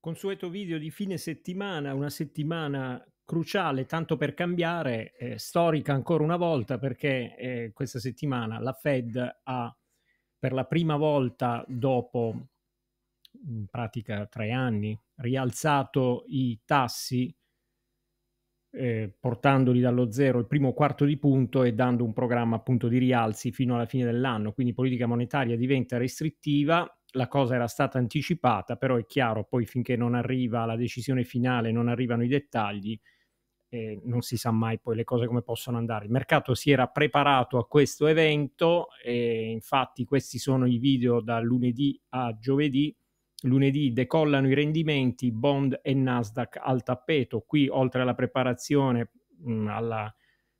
Consueto video di fine settimana, una settimana cruciale, tanto per cambiare, eh, storica ancora una volta, perché eh, questa settimana la Fed ha per la prima volta dopo in pratica tre anni rialzato i tassi eh, portandoli dallo zero il primo quarto di punto e dando un programma appunto di rialzi fino alla fine dell'anno. Quindi politica monetaria diventa restrittiva la cosa era stata anticipata, però è chiaro, poi finché non arriva la decisione finale, non arrivano i dettagli, eh, non si sa mai poi le cose come possono andare. Il mercato si era preparato a questo evento e infatti questi sono i video da lunedì a giovedì. Lunedì decollano i rendimenti, bond e Nasdaq al tappeto. Qui oltre alla preparazione mh, alla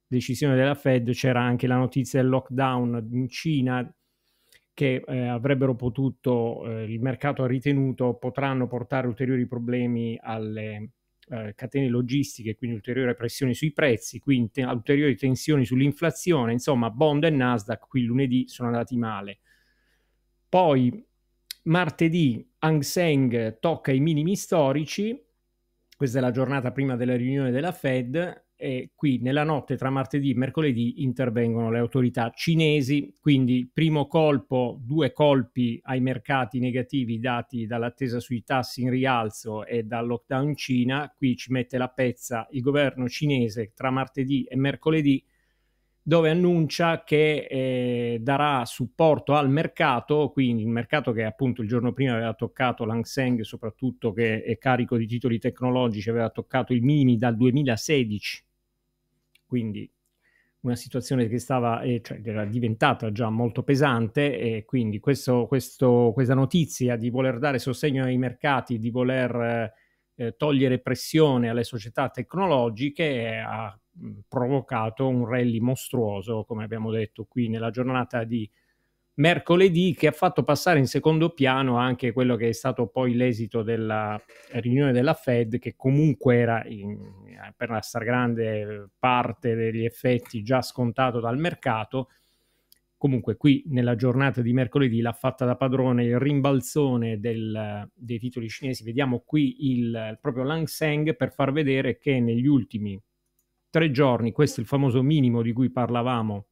decisione della Fed c'era anche la notizia del lockdown in Cina che eh, avrebbero potuto, eh, il mercato ha ritenuto, potranno portare ulteriori problemi alle eh, catene logistiche, quindi ulteriore pressione sui prezzi, quindi te- ulteriori tensioni sull'inflazione, insomma Bond e Nasdaq qui lunedì sono andati male. Poi martedì Hang Seng tocca i minimi storici, questa è la giornata prima della riunione della Fed, eh, qui nella notte tra martedì e mercoledì intervengono le autorità cinesi, quindi primo colpo, due colpi ai mercati negativi dati dall'attesa sui tassi in rialzo e dal lockdown in Cina, qui ci mette la pezza il governo cinese tra martedì e mercoledì dove annuncia che eh, darà supporto al mercato, quindi il mercato che appunto il giorno prima aveva toccato l'Hang Seng, soprattutto che è carico di titoli tecnologici, aveva toccato i minimi dal 2016 quindi una situazione che stava, eh, cioè, era diventata già molto pesante e quindi questo, questo, questa notizia di voler dare sostegno ai mercati, di voler eh, eh togliere pressione alle società tecnologiche ha provocato un rally mostruoso, come abbiamo detto qui nella giornata di mercoledì che ha fatto passare in secondo piano anche quello che è stato poi l'esito della riunione della Fed che comunque era in, per la stragrande parte degli effetti già scontato dal mercato. Comunque qui nella giornata di mercoledì l'ha fatta da padrone il rimbalzone del, dei titoli cinesi. Vediamo qui il proprio Lang Seng per far vedere che negli ultimi tre giorni, questo è il famoso minimo di cui parlavamo,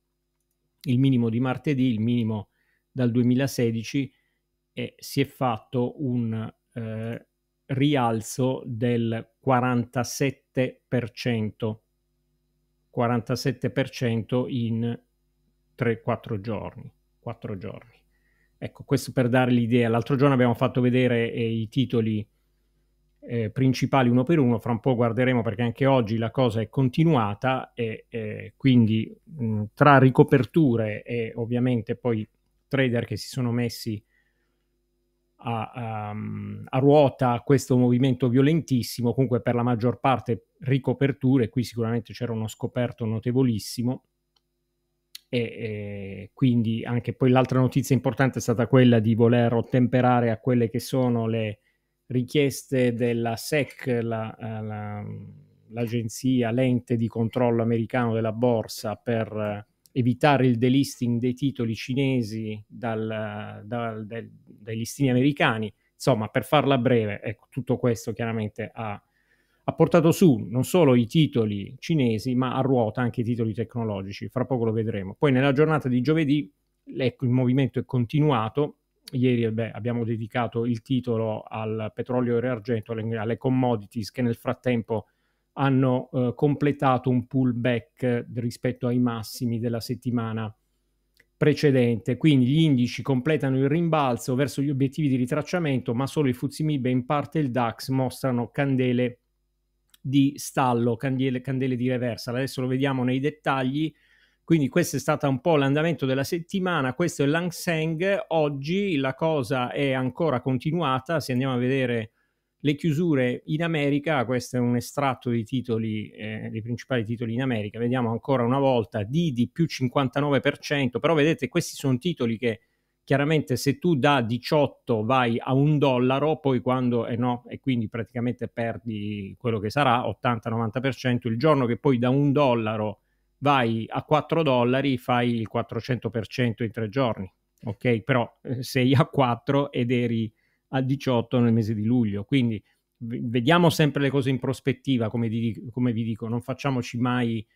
il minimo di martedì, il minimo dal 2016 eh, si è fatto un eh, rialzo del 47%, 47% in 3-4 giorni, 4 giorni. Ecco, questo per dare l'idea. L'altro giorno abbiamo fatto vedere eh, i titoli eh, principali uno per uno, fra un po' guarderemo perché anche oggi la cosa è continuata e, e eh, quindi mh, tra ricoperture e ovviamente poi trader che si sono messi a, a, ehm, a, ruota questo movimento violentissimo, comunque per la maggior parte ricoperture, qui sicuramente c'era uno scoperto notevolissimo. E, e quindi anche poi l'altra notizia importante è stata quella di voler ottemperare a quelle che sono le richieste della SEC, la, eh, la, l'agenzia, l'ente di controllo americano della borsa per evitare il delisting dei titoli cinesi dal, dal, dal, dai listini americani. Insomma, per farla breve, ecco, tutto questo chiaramente ha, ha, portato su non solo i titoli cinesi, ma a ruota anche i titoli tecnologici. Fra poco lo vedremo. Poi nella giornata di giovedì, ecco, il movimento è continuato. Ieri eh, beh, abbiamo dedicato il titolo al petrolio e argento, alle, alle commodities che nel frattempo hanno eh, completato un pullback rispetto ai massimi della settimana precedente. Quindi gli indici completano il rimbalzo verso gli obiettivi di ritracciamento, ma solo il Fuzimib e in parte il DAX mostrano candele di stallo, candele, candele di reversa. Adesso lo vediamo nei dettagli. Quindi questo è stato un po' l'andamento della settimana, questo è l'Angseng, oggi la cosa è ancora continuata, se andiamo a vedere le chiusure in America, questo è un estratto dei titoli, eh, dei principali titoli in America, vediamo ancora una volta Didi più 59%, però vedete questi sono titoli che chiaramente se tu da 18 vai a un dollaro, poi quando, e eh no, e quindi praticamente perdi quello che sarà, 80-90%, il giorno che poi da un dollaro vai a 4 dollari fai il 400% in tre giorni, ok? Però eh, sei a 4 ed eri al 18 nel mese di luglio. Quindi vediamo sempre le cose in prospettiva, come, di, come vi dico, non facciamoci mai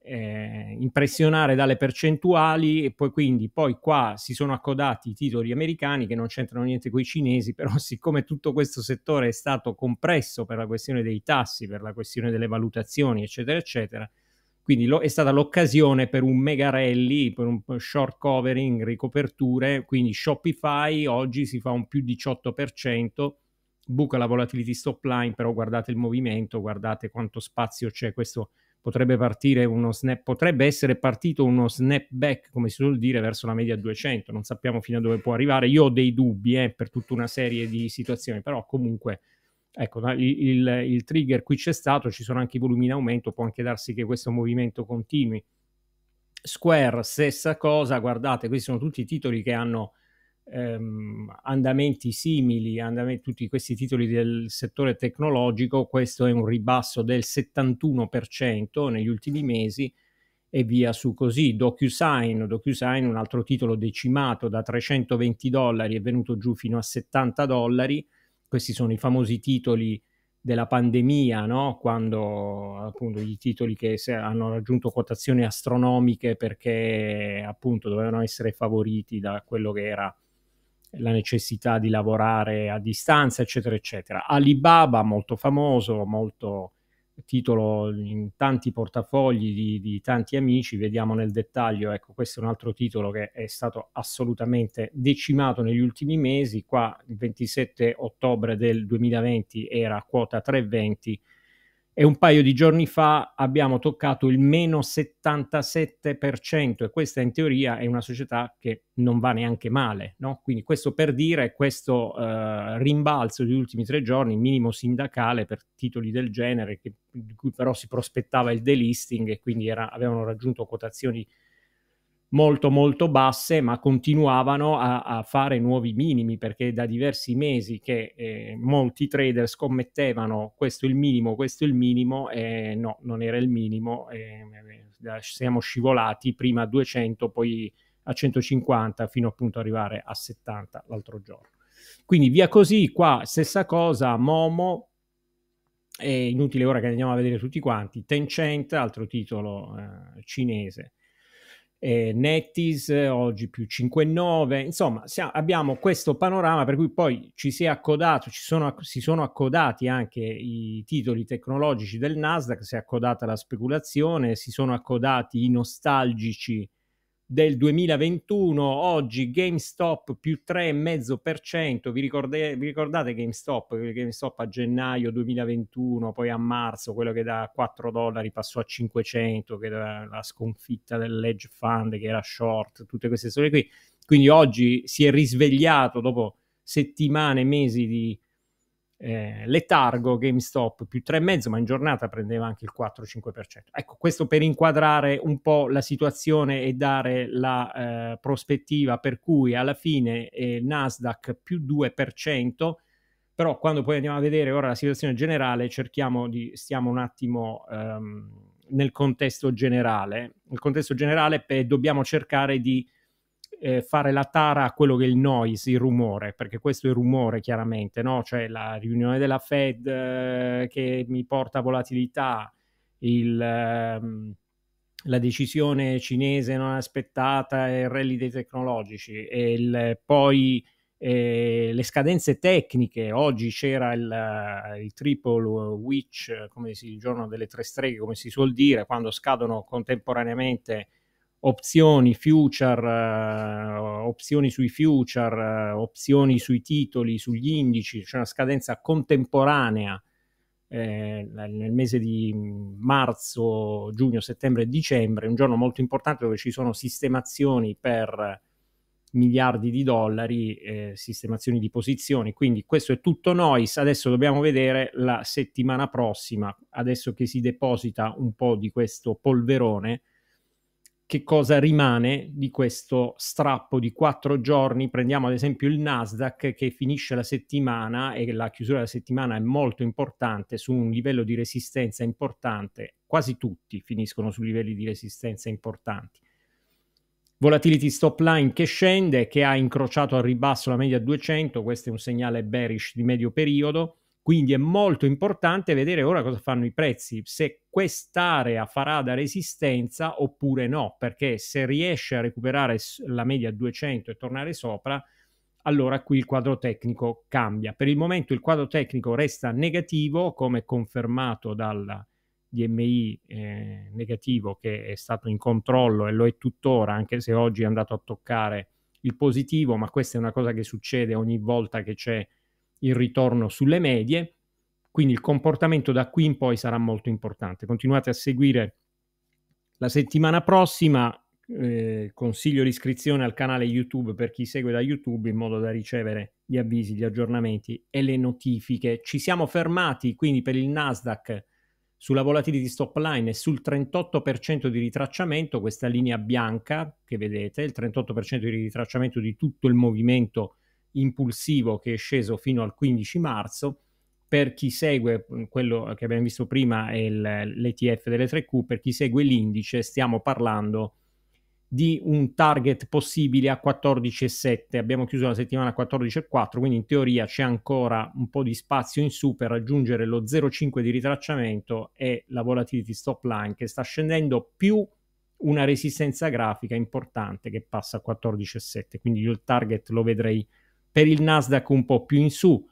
eh, impressionare dalle percentuali e poi quindi poi qua si sono accodati i titoli americani che non c'entrano niente con i cinesi, però siccome tutto questo settore è stato compresso per la questione dei tassi, per la questione delle valutazioni, eccetera, eccetera, quindi lo, è stata l'occasione per un mega rally, per un short covering, ricoperture. Quindi Shopify oggi si fa un più 18%, buca la volatility stop line, però guardate il movimento, guardate quanto spazio c'è. Questo potrebbe partire uno snap, potrebbe essere partito uno snapback, come si suol dire, verso la media 200. Non sappiamo fino a dove può arrivare. Io ho dei dubbi eh, per tutta una serie di situazioni, però comunque Ecco, il, il trigger qui c'è stato, ci sono anche i volumi in aumento, può anche darsi che questo movimento continui. Square, stessa cosa, guardate, questi sono tutti titoli che hanno ehm, andamenti simili, andamenti, tutti questi titoli del settore tecnologico, questo è un ribasso del 71% negli ultimi mesi e via su così. DocuSign, DocuSign, un altro titolo decimato da 320 dollari, è venuto giù fino a 70 dollari, questi sono i famosi titoli della pandemia, no? quando appunto i titoli che hanno raggiunto quotazioni astronomiche perché appunto dovevano essere favoriti da quello che era la necessità di lavorare a distanza, eccetera, eccetera. Alibaba, molto famoso, molto titolo in tanti portafogli di, di, tanti amici, vediamo nel dettaglio, ecco questo è un altro titolo che è stato assolutamente decimato negli ultimi mesi, qua il 27 ottobre del 2020 era a quota 3,20 e un paio di giorni fa abbiamo toccato il meno 77% e questa in teoria è una società che non va neanche male, no? Quindi questo per dire questo eh, rimbalzo degli ultimi tre giorni, minimo sindacale per titoli del genere, che, di cui però si prospettava il delisting e quindi era, avevano raggiunto quotazioni molto molto basse ma continuavano a, a, fare nuovi minimi perché da diversi mesi che eh, molti trader scommettevano questo è il minimo, questo è il minimo e eh, no, non era il minimo eh, siamo scivolati prima a 200 poi a 150 fino appunto ad arrivare a 70 l'altro giorno quindi via così qua stessa cosa Momo è inutile ora che andiamo a vedere tutti quanti Tencent altro titolo eh, cinese eh, Nettis oggi più 5,9, insomma siamo, abbiamo questo panorama per cui poi ci si è accodato, ci sono, si sono accodati anche i titoli tecnologici del Nasdaq, si è accodata la speculazione, si sono accodati i nostalgici del 2021, oggi GameStop più 3,5%, vi, ricorde, vi ricordate GameStop? GameStop a gennaio 2021, poi a marzo, quello che da 4 dollari passò a 500, che era la sconfitta dell'edge fund, che era short, tutte queste storie qui. Quindi oggi si è risvegliato dopo settimane, mesi di eh, letargo GameStop più 3,5, ma in giornata prendeva anche il 4-5%. Ecco, questo per inquadrare un po' la situazione e dare la eh, prospettiva per cui alla fine eh, Nasdaq più 2%, però quando poi andiamo a vedere ora la situazione generale, cerchiamo di stiamo un attimo ehm, nel contesto generale. Nel contesto generale pe- dobbiamo cercare di eh, fare la tara a quello che è il noise, il rumore, perché questo è il rumore chiaramente, no? cioè la riunione della Fed eh, che mi porta volatilità, il, eh, la decisione cinese non aspettata, e il rally dei tecnologici, e il, poi eh, le scadenze tecniche, oggi c'era il, eh, il triple witch, come si, il giorno delle tre streghe, come si suol dire, quando scadono contemporaneamente opzioni future, uh, opzioni sui future, uh, opzioni sui titoli, sugli indici, c'è cioè una scadenza contemporanea eh, nel mese di marzo, giugno, settembre e dicembre, un giorno molto importante dove ci sono sistemazioni per miliardi di dollari, eh, sistemazioni di posizioni, quindi questo è tutto noise, adesso dobbiamo vedere la settimana prossima, adesso che si deposita un po' di questo polverone, che cosa rimane di questo strappo di quattro giorni. Prendiamo ad esempio il Nasdaq che finisce la settimana e la chiusura della settimana è molto importante su un livello di resistenza importante. Quasi tutti finiscono su livelli di resistenza importanti. Volatility stop line che scende, che ha incrociato al ribasso la media 200, questo è un segnale bearish di medio periodo quindi è molto importante vedere ora cosa fanno i prezzi, se quest'area farà da resistenza oppure no, perché se riesce a recuperare la media 200 e tornare sopra, allora qui il quadro tecnico cambia. Per il momento il quadro tecnico resta negativo, come confermato dal DMI eh, negativo che è stato in controllo e lo è tuttora, anche se oggi è andato a toccare il positivo, ma questa è una cosa che succede ogni volta che c'è il ritorno sulle medie, quindi il comportamento da qui in poi sarà molto importante. Continuate a seguire la settimana prossima, eh, consiglio l'iscrizione al canale YouTube per chi segue da YouTube in modo da ricevere gli avvisi, gli aggiornamenti e le notifiche. Ci siamo fermati quindi per il Nasdaq sulla volatility stop line e sul 38% di ritracciamento, questa linea bianca che vedete, il 38% di ritracciamento di tutto il movimento impulsivo che è sceso fino al 15 marzo. Per chi segue mm, quello che abbiamo visto prima è l'ETF delle 3Q, per chi segue l'indice stiamo parlando di un target possibile a 14,7. Abbiamo chiuso la settimana a 14,4, quindi in teoria c'è ancora un po' di spazio in su per raggiungere lo 0,5 di ritracciamento e la volatility stop line che sta scendendo più una resistenza grafica importante che passa a 14,7, quindi io il target lo vedrei per il Nasdaq un po' più in su,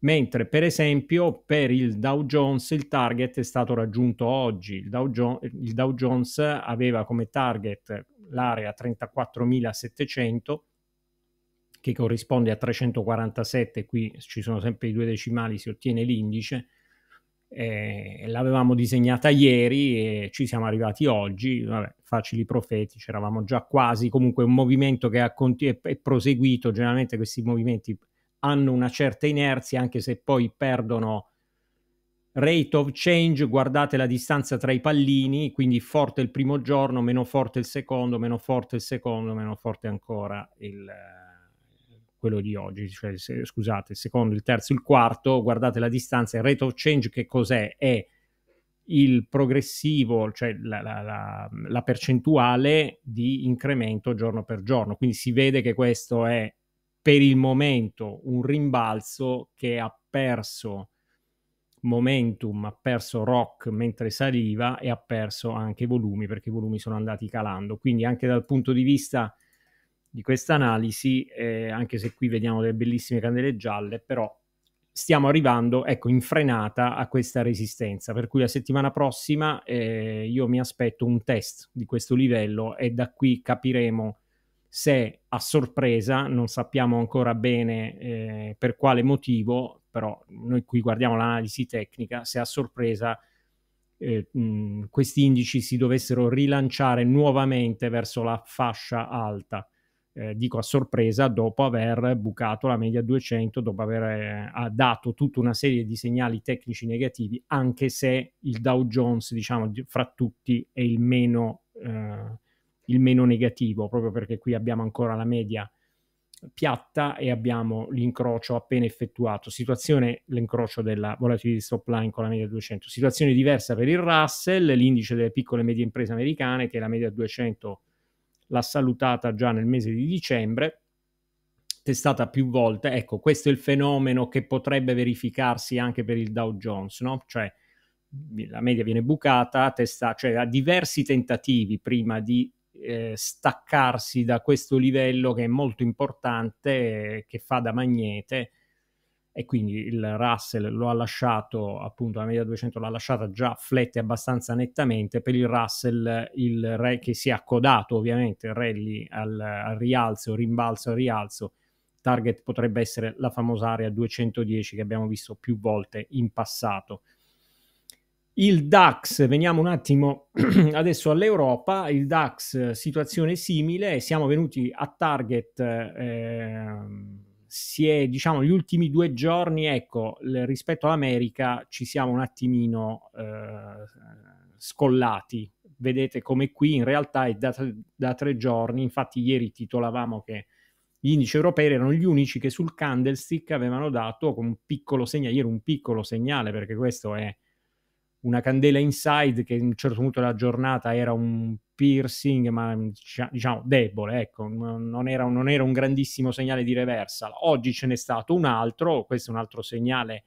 mentre per esempio per il Dow Jones il target è stato raggiunto oggi. Il Dow, jo- il Dow Jones aveva come target l'area 34.700 che corrisponde a 347, qui ci sono sempre i due decimali, si ottiene l'indice, eh, l'avevamo disegnata ieri e ci siamo arrivati oggi, vabbè, facili profeti, c'eravamo già quasi, comunque un movimento che continu- è proseguito, generalmente questi movimenti hanno una certa inerzia anche se poi perdono rate of change, guardate la distanza tra i pallini, quindi forte il primo giorno, meno forte il secondo, meno forte il secondo, meno forte ancora il quello di oggi. Cioè, se, scusate, il secondo, il terzo, il quarto, guardate la distanza. Il rate of change che cos'è? È il progressivo, cioè la, la, la, la percentuale di incremento giorno per giorno. Quindi si vede che questo è per il momento un rimbalzo che ha perso momentum, ha perso rock mentre saliva e ha perso anche volumi perché i volumi sono andati calando. Quindi anche dal punto di vista di questa analisi, eh, anche se qui vediamo delle bellissime candele gialle, però stiamo arrivando, ecco, in frenata a questa resistenza, per cui la settimana prossima eh, io mi aspetto un test di questo livello e da qui capiremo se a sorpresa, non sappiamo ancora bene eh, per quale motivo, però noi qui guardiamo l'analisi tecnica, se a sorpresa... Eh, mh, questi indici si dovessero rilanciare nuovamente verso la fascia alta eh, dico a sorpresa, dopo aver bucato la media 200, dopo aver eh, dato tutta una serie di segnali tecnici negativi, anche se il Dow Jones, diciamo, fra tutti è il meno, eh, il meno negativo, proprio perché qui abbiamo ancora la media piatta e abbiamo l'incrocio appena effettuato. Situazione, l'incrocio della volatilità di stop line con la media 200. Situazione diversa per il Russell, l'indice delle piccole e medie imprese americane, che è la media 200 l'ha salutata già nel mese di dicembre, testata più volte. Ecco, questo è il fenomeno che potrebbe verificarsi anche per il Dow Jones, no? Cioè la media viene bucata, testa, cioè ha diversi tentativi prima di eh, staccarsi da questo livello che è molto importante, eh, che fa da magnete e quindi il Russell lo ha lasciato, appunto la media 200 l'ha lasciata già flette abbastanza nettamente, per il Russell il re che si è accodato ovviamente il rally al, al rialzo, rimbalzo al rialzo, target potrebbe essere la famosa area 210 che abbiamo visto più volte in passato. Il DAX, veniamo un attimo adesso all'Europa, il DAX situazione simile, siamo venuti a target... Eh, si è, diciamo, gli ultimi due giorni, ecco, rispetto all'America ci siamo un attimino eh, scollati. Vedete come qui in realtà è da, tre, da tre giorni, infatti ieri titolavamo che gli indici europei erano gli unici che sul candlestick avevano dato con un piccolo segnale, ieri un piccolo segnale perché questo è una candela inside che in un certo punto della giornata era un piercing, ma diciamo, diciamo debole, ecco, non era, non era un grandissimo segnale di reversal. Oggi ce n'è stato un altro, questo è un altro segnale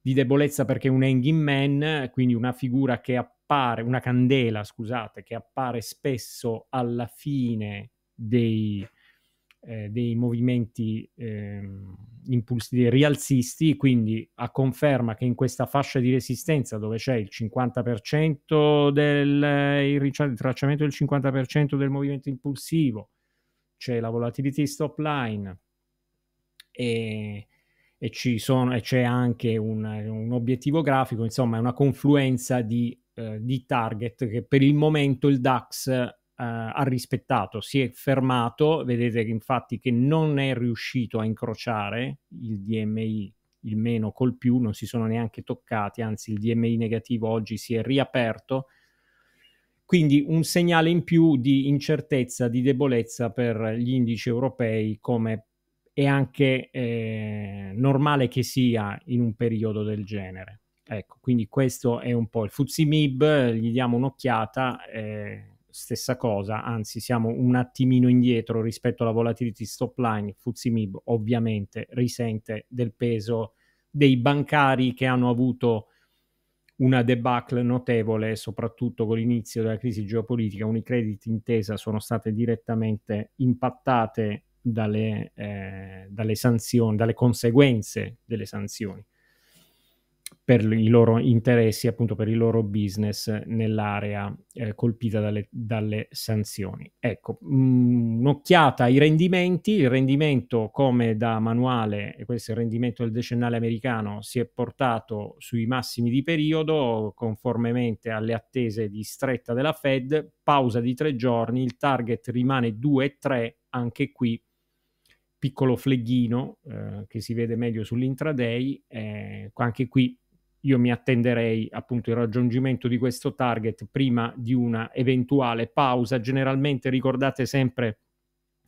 di debolezza perché un hanging man, quindi una figura che appare, una candela, scusate, che appare spesso alla fine dei, eh, dei movimenti... Ehm, impulsi rialzisti, quindi a conferma che in questa fascia di resistenza dove c'è il 50% del eh, il ritracciamento del 50% del movimento impulsivo, c'è la volatility stop line e, e, sono, e c'è anche un, un, obiettivo grafico, insomma è una confluenza di, eh, di target che per il momento il DAX eh, ha rispettato, si è fermato, vedete infatti che non è riuscito a incrociare il DMI il meno col più, non si sono neanche toccati, anzi il DMI negativo oggi si è riaperto. Quindi un segnale in più di incertezza, di debolezza per gli indici europei, come è anche eh, normale che sia in un periodo del genere. Ecco, quindi questo è un po' il MIB, gli diamo un'occhiata. Eh, stessa cosa, anzi siamo un attimino indietro rispetto alla volatility stop line, Fuzzy Mib ovviamente risente del peso dei bancari che hanno avuto una debacle notevole, soprattutto con l'inizio della crisi geopolitica. Unicredit intesa sono state direttamente impattate dalle, eh, dalle sanzioni, dalle conseguenze delle sanzioni per i loro interessi, appunto per il loro business nell'area eh, colpita dalle, dalle, sanzioni. Ecco, mh, mm, un'occhiata ai rendimenti, il rendimento come da manuale, e questo è il rendimento del decennale americano, si è portato sui massimi di periodo conformemente alle attese di stretta della Fed, pausa di tre giorni, il target rimane 2,3 anche qui piccolo fleghino eh, che si vede meglio sull'intraday, eh, anche qui io mi attenderei appunto il raggiungimento di questo target prima di una eventuale pausa. Generalmente ricordate sempre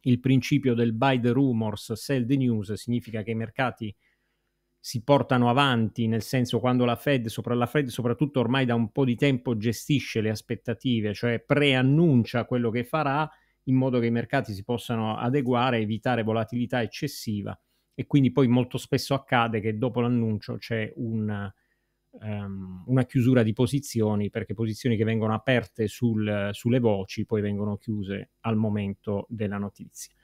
il principio del buy the rumors, sell the news, significa che i mercati si portano avanti, nel senso quando la Fed, sopra la Fed soprattutto ormai da un po' di tempo gestisce le aspettative, cioè preannuncia quello che farà in modo che i mercati si possano adeguare, evitare volatilità eccessiva e quindi poi molto spesso accade che dopo l'annuncio c'è un um, una chiusura di posizioni, perché posizioni che vengono aperte sul, sulle voci poi vengono chiuse al momento della notizia.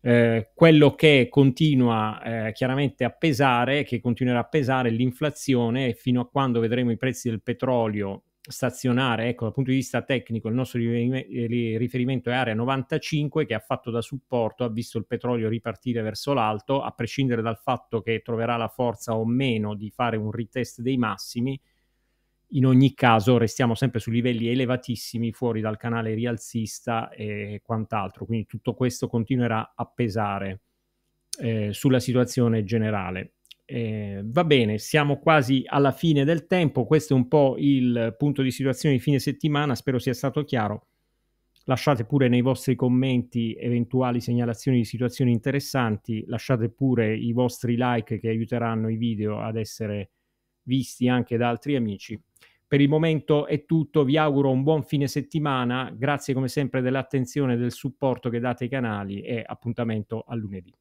Eh, quello che continua eh, chiaramente a pesare, che continuerà a pesare l'inflazione fino a quando vedremo i prezzi del petrolio stazionare, ecco, dal punto di vista tecnico il nostro eh, riferimento è area 95 che ha fatto da supporto, ha visto il petrolio ripartire verso l'alto, a prescindere dal fatto che troverà la forza o meno di fare un retest dei massimi, in ogni caso restiamo sempre su livelli elevatissimi fuori dal canale rialzista e quant'altro, quindi tutto questo continuerà a pesare eh, sulla situazione generale. Eh, va bene, siamo quasi alla fine del tempo, questo è un po' il punto di situazione di fine settimana, spero sia stato chiaro. Lasciate pure nei vostri commenti eventuali segnalazioni di situazioni interessanti, lasciate pure i vostri like che aiuteranno i video ad essere visti anche da altri amici. Per il momento è tutto, vi auguro un buon fine settimana, grazie come sempre dell'attenzione e del supporto che date ai canali e appuntamento a lunedì.